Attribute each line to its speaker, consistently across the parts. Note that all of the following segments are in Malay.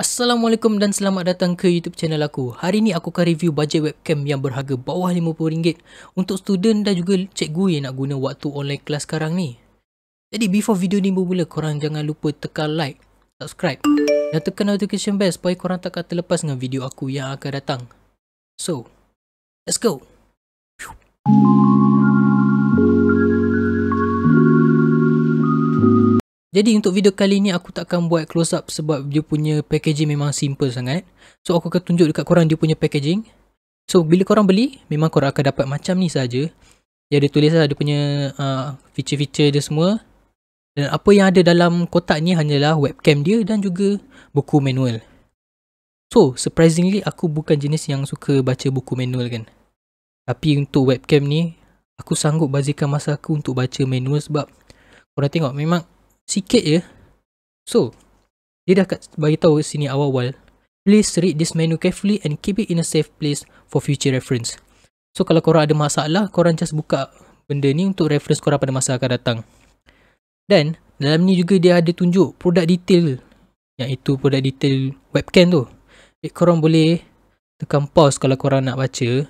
Speaker 1: Assalamualaikum dan selamat datang ke YouTube channel aku. Hari ni aku akan review bajet webcam yang berharga bawah RM50 untuk student dan juga cikgu yang nak guna waktu online kelas sekarang ni. Jadi before video ni bermula, korang jangan lupa tekan like, subscribe dan tekan notification bell supaya korang tak takkan terlepas dengan video aku yang akan datang. So, let's go! Jadi untuk video kali ni aku tak akan buat close up sebab dia punya packaging memang simple sangat. So aku akan tunjuk dekat korang dia punya packaging. So bila korang beli memang korang akan dapat macam ni saja. Dia ada tulis lah dia punya uh, feature-feature uh, dia semua. Dan apa yang ada dalam kotak ni hanyalah webcam dia dan juga buku manual. So surprisingly aku bukan jenis yang suka baca buku manual kan. Tapi untuk webcam ni aku sanggup bazirkan masa aku untuk baca manual sebab korang tengok memang sikit je. So, dia dah kat bagi tahu sini awal-awal, please read this menu carefully and keep it in a safe place for future reference. So, kalau korang ada masalah, korang just buka benda ni untuk reference korang pada masa akan datang. Dan, dalam ni juga dia ada tunjuk produk detail yang itu produk detail webcam tu. Eh, korang boleh tekan pause kalau korang nak baca.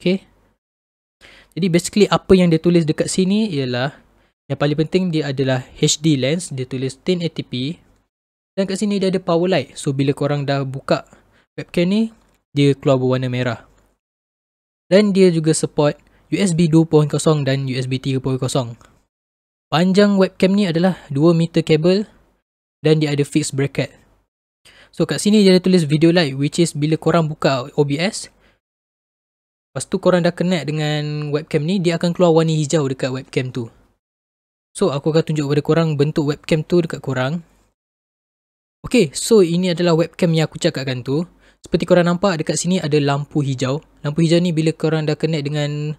Speaker 1: Okay. Jadi, basically apa yang dia tulis dekat sini ialah yang paling penting dia adalah HD lens, dia tulis 1080p. Dan kat sini dia ada power light. So bila korang dah buka webcam ni, dia keluar berwarna merah. Dan dia juga support USB 2.0 dan USB 3.0. Panjang webcam ni adalah 2 meter kabel dan dia ada fixed bracket. So kat sini dia ada tulis video light which is bila korang buka OBS Lepas tu korang dah connect dengan webcam ni, dia akan keluar warna hijau dekat webcam tu. So aku akan tunjuk kepada korang bentuk webcam tu dekat korang. Okay, so ini adalah webcam yang aku cakapkan tu. Seperti korang nampak dekat sini ada lampu hijau. Lampu hijau ni bila korang dah connect dengan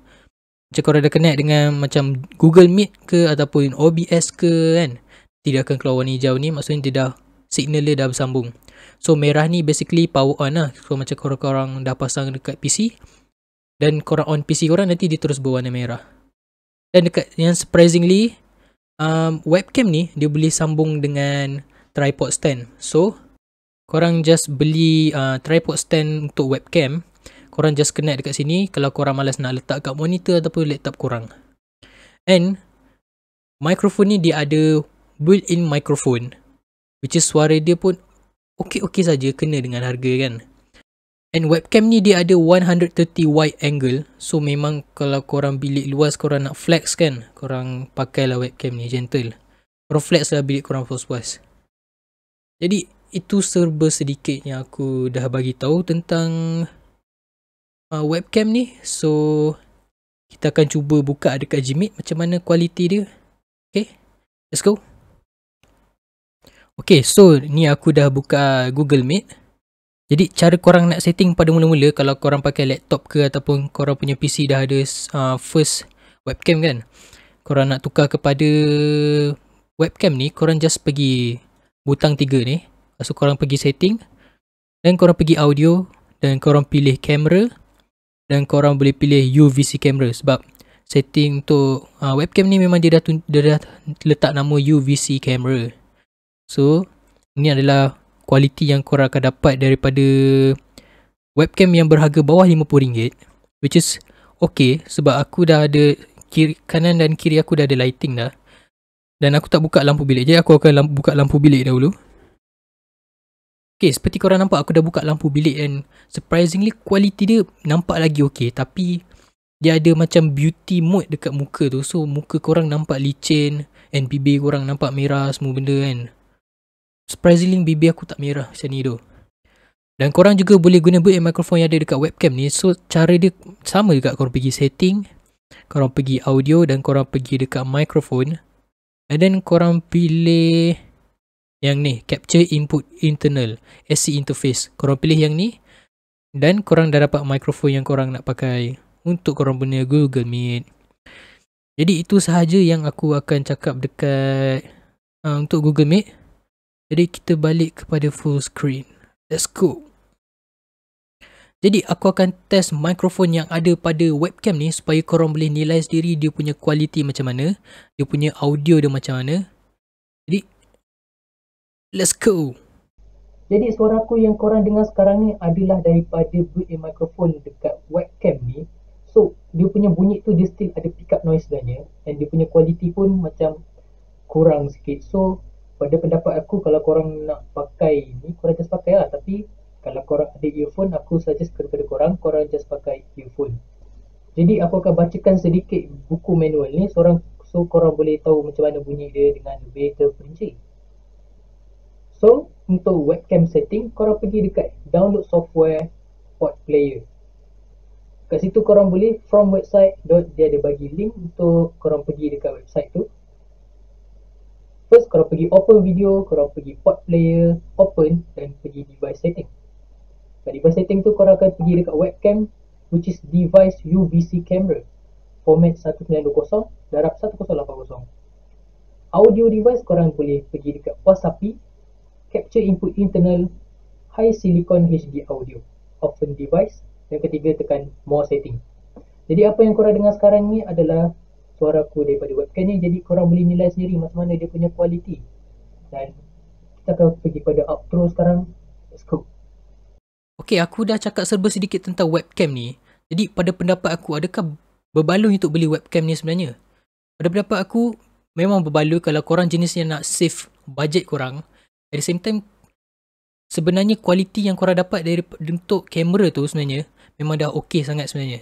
Speaker 1: macam korang dah connect dengan macam Google Meet ke ataupun OBS ke kan. Dia akan keluar warna hijau ni maksudnya dia dah signal dia dah bersambung. So merah ni basically power on lah. So macam korang-korang dah pasang dekat PC dan korang on PC korang nanti dia terus berwarna merah. Dan dekat yang surprisingly um, webcam ni dia boleh sambung dengan tripod stand. So, korang just beli uh, tripod stand untuk webcam. Korang just connect dekat sini kalau korang malas nak letak kat monitor ataupun laptop korang. And, microphone ni dia ada built-in microphone. Which is suara dia pun okey-okey saja kena dengan harga kan. And webcam ni dia ada 130 wide angle. So memang kalau korang bilik luas korang nak flex kan. Korang pakailah webcam ni gentle. Korang flex lah bilik korang puas-puas. Jadi itu serba sedikit yang aku dah bagi tahu tentang uh, webcam ni. So kita akan cuba buka dekat Jimit macam mana kualiti dia. Okay. Let's go. Okay so ni aku dah buka Google Meet. Jadi cara korang nak setting pada mula-mula kalau korang pakai laptop ke ataupun korang punya PC dah ada uh, first webcam kan. Korang nak tukar kepada webcam ni korang just pergi butang tiga ni. So korang pergi setting dan korang pergi audio dan korang pilih kamera dan korang boleh pilih UVC camera sebab setting untuk uh, webcam ni memang dia dah, dia dah letak nama UVC camera. So ni adalah kualiti yang korang akan dapat daripada webcam yang berharga bawah RM50 which is okay sebab aku dah ada kiri, kanan dan kiri aku dah ada lighting dah dan aku tak buka lampu bilik je aku akan lampu, buka lampu bilik dahulu Okay, seperti korang nampak aku dah buka lampu bilik and surprisingly kualiti dia nampak lagi okay tapi dia ada macam beauty mode dekat muka tu so muka korang nampak licin and bibir korang nampak merah semua benda kan Surprisingly bibir aku tak merah macam ni tu Dan korang juga boleh guna buat microphone yang ada dekat webcam ni So cara dia sama juga korang pergi setting Korang pergi audio dan korang pergi dekat microphone And then korang pilih yang ni Capture input internal SC interface Korang pilih yang ni Dan korang dah dapat microphone yang korang nak pakai Untuk korang punya Google Meet jadi itu sahaja yang aku akan cakap dekat uh, untuk Google Meet. Jadi kita balik kepada full screen. Let's go. Jadi aku akan test mikrofon yang ada pada webcam ni supaya korang boleh nilai sendiri dia punya kualiti macam mana. Dia punya audio dia macam mana. Jadi, let's go. Jadi suara aku yang korang dengar sekarang ni adalah daripada built-in microphone dekat webcam ni. So, dia punya bunyi tu dia still ada pick up noise sebenarnya. And dia punya kualiti pun macam kurang sikit. So, pada pendapat aku kalau korang nak pakai ni korang just pakai lah tapi kalau korang ada earphone aku suggest kepada korang korang just pakai earphone jadi aku akan bacakan sedikit buku manual ni seorang so korang boleh tahu macam mana bunyi dia dengan lebih terperinci so untuk webcam setting korang pergi dekat download software pod player kat situ korang boleh from website dia ada bagi link untuk korang pergi dekat website tu First, kalau pergi open video, kalau pergi port player, open dan pergi device setting. Dari device setting tu korang akan pergi dekat webcam which is device UVC camera format 1920 darab 1080. Audio device korang boleh pergi dekat Wasapi capture input internal high silicon HD audio open device dan ketiga tekan more setting. Jadi apa yang korang dengar sekarang ni adalah suara aku daripada webcam ni jadi korang boleh nilai sendiri macam mana dia punya kualiti dan kita akan pergi pada up outro sekarang let's go Okay, aku dah cakap serba sedikit tentang webcam ni. Jadi, pada pendapat aku, adakah berbaloi untuk beli webcam ni sebenarnya? Pada pendapat aku, memang berbaloi kalau korang jenisnya nak save budget korang. At the same time, sebenarnya kualiti yang korang dapat dari untuk kamera tu sebenarnya memang dah okay sangat sebenarnya.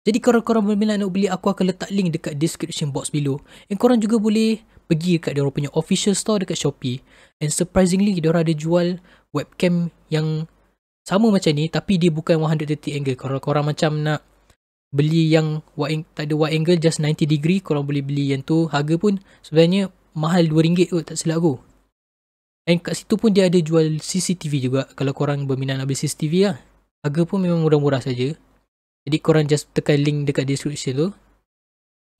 Speaker 1: Jadi kalau korang berminat nak beli, aku akan letak link dekat description box below. And korang juga boleh pergi dekat diorang punya official store dekat Shopee. And surprisingly, diorang ada jual webcam yang sama macam ni tapi dia bukan 130 angle. Kalau korang macam nak beli yang tak ada wide angle, just 90 degree, korang boleh beli yang tu. Harga pun sebenarnya mahal RM2 kot, tak silap aku. And kat situ pun dia ada jual CCTV juga kalau korang berminat nak beli CCTV lah. Harga pun memang murah-murah saja. Jadi korang just tekan link dekat description tu.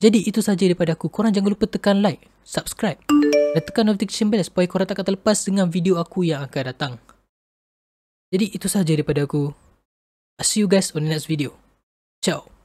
Speaker 1: Jadi itu sahaja daripada aku. Korang jangan lupa tekan like, subscribe dan tekan notification bell supaya korang tak kata lepas dengan video aku yang akan datang. Jadi itu sahaja daripada aku. I'll see you guys on the next video. Ciao.